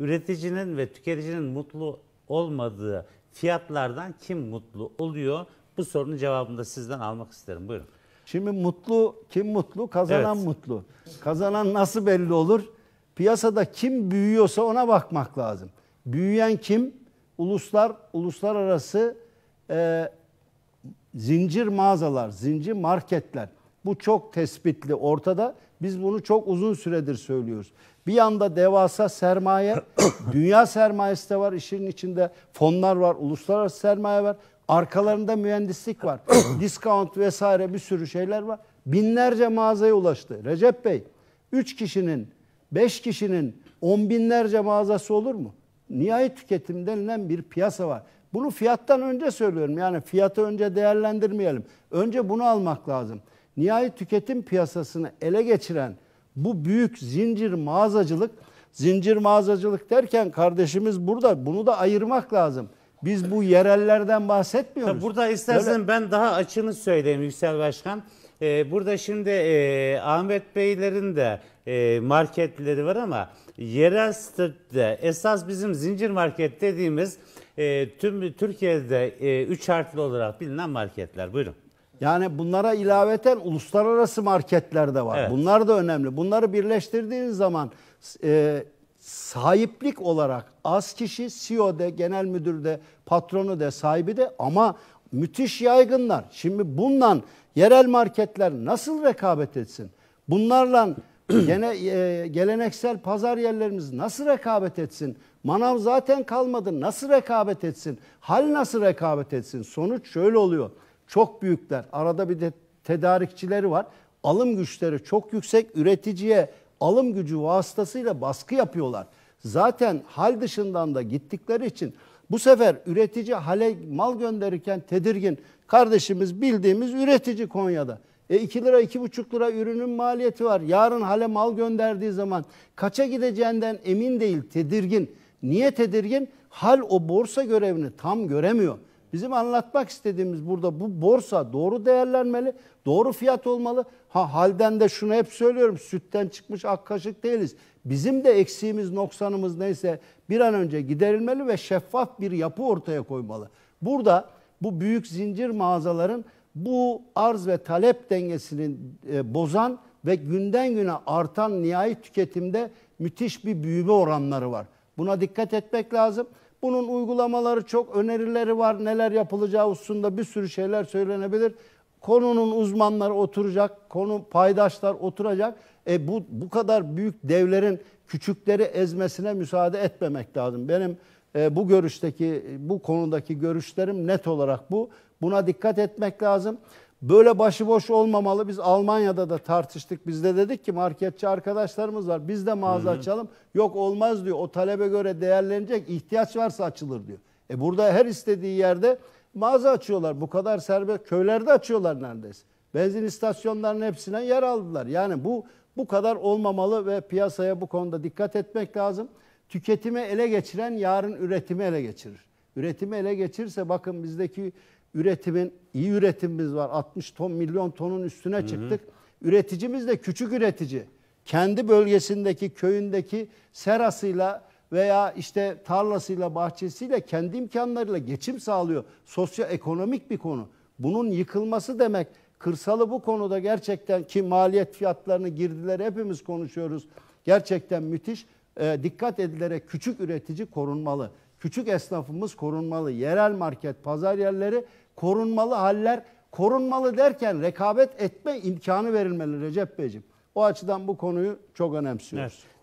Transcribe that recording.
üreticinin ve tüketicinin mutlu olmadığı fiyatlardan kim mutlu oluyor? Bu sorunun cevabını da sizden almak isterim. Buyurun. Şimdi mutlu kim mutlu? Kazanan evet. mutlu. Kazanan nasıl belli olur? Piyasada kim büyüyorsa ona bakmak lazım. Büyüyen kim? Uluslar, uluslararası e, zincir mağazalar, zincir marketler. Bu çok tespitli ortada. Biz bunu çok uzun süredir söylüyoruz. Bir yanda devasa sermaye, dünya sermayesi de var işin içinde. Fonlar var, uluslararası sermaye var. Arkalarında mühendislik var. Discount vesaire bir sürü şeyler var. Binlerce mağazaya ulaştı. Recep Bey, 3 kişinin, 5 kişinin on binlerce mağazası olur mu? Nihai tüketim denilen bir piyasa var. Bunu fiyattan önce söylüyorum. Yani fiyatı önce değerlendirmeyelim. Önce bunu almak lazım nihai tüketim piyasasını ele geçiren bu büyük zincir mağazacılık, zincir mağazacılık derken kardeşimiz burada bunu da ayırmak lazım. Biz bu yerellerden bahsetmiyoruz. Tabii burada istersen Öyle... ben daha açını söyleyeyim Yüksel Başkan. Ee, burada şimdi e, Ahmet Beylerin de e, marketleri var ama yerel statüde esas bizim zincir market dediğimiz e, tüm Türkiye'de e, üç harfli olarak bilinen marketler. Buyurun. Yani bunlara ilaveten uluslararası marketler de var. Evet. Bunlar da önemli. Bunları birleştirdiğiniz zaman e, sahiplik olarak az kişi CEO de, genel müdür de, patronu de, sahibi de ama müthiş yaygınlar. Şimdi bundan yerel marketler nasıl rekabet etsin? Bunlarla gene, e, geleneksel pazar yerlerimiz nasıl rekabet etsin? Manav zaten kalmadı nasıl rekabet etsin? Hal nasıl rekabet etsin? Sonuç şöyle oluyor çok büyükler. Arada bir de tedarikçileri var. Alım güçleri çok yüksek. Üreticiye alım gücü vasıtasıyla baskı yapıyorlar. Zaten hal dışından da gittikleri için bu sefer üretici hale mal gönderirken tedirgin. Kardeşimiz bildiğimiz üretici Konya'da. E 2 lira 2,5 lira ürünün maliyeti var. Yarın hale mal gönderdiği zaman kaça gideceğinden emin değil, tedirgin. Niye tedirgin? Hal o borsa görevini tam göremiyor. Bizim anlatmak istediğimiz burada bu borsa doğru değerlenmeli, doğru fiyat olmalı. Ha halden de şunu hep söylüyorum sütten çıkmış ak kaşık değiliz. Bizim de eksiğimiz noksanımız neyse bir an önce giderilmeli ve şeffaf bir yapı ortaya koymalı. Burada bu büyük zincir mağazaların bu arz ve talep dengesini e, bozan ve günden güne artan nihai tüketimde müthiş bir büyüme oranları var. Buna dikkat etmek lazım. Bunun uygulamaları çok önerileri var. Neler yapılacağı hususunda bir sürü şeyler söylenebilir. Konunun uzmanları oturacak, konu paydaşlar oturacak. E bu bu kadar büyük devlerin küçükleri ezmesine müsaade etmemek lazım. Benim e, bu görüşteki bu konudaki görüşlerim net olarak bu. Buna dikkat etmek lazım. Böyle başıboş olmamalı. Biz Almanya'da da tartıştık. Biz de dedik ki marketçi arkadaşlarımız var. Biz de mağaza Hı-hı. açalım. Yok olmaz diyor. O talebe göre değerlenecek. İhtiyaç varsa açılır diyor. E burada her istediği yerde mağaza açıyorlar. Bu kadar serbest köylerde açıyorlar neredeyse. Benzin istasyonlarının hepsine yer aldılar. Yani bu bu kadar olmamalı ve piyasaya bu konuda dikkat etmek lazım. Tüketimi ele geçiren yarın üretimi ele geçirir. Üretimi ele geçirse bakın bizdeki üretimin iyi üretimimiz var. 60 ton milyon tonun üstüne Hı-hı. çıktık. Üreticimiz de küçük üretici. Kendi bölgesindeki köyündeki serasıyla veya işte tarlasıyla bahçesiyle kendi imkanlarıyla geçim sağlıyor. Sosyoekonomik bir konu. Bunun yıkılması demek kırsalı bu konuda gerçekten ki maliyet fiyatlarını girdiler hepimiz konuşuyoruz. Gerçekten müthiş. E, dikkat edilerek küçük üretici korunmalı. Küçük esnafımız korunmalı. Yerel market, pazar yerleri korunmalı haller. Korunmalı derken rekabet etme imkanı verilmeli Recep Beyciğim. O açıdan bu konuyu çok önemsiyoruz. Evet.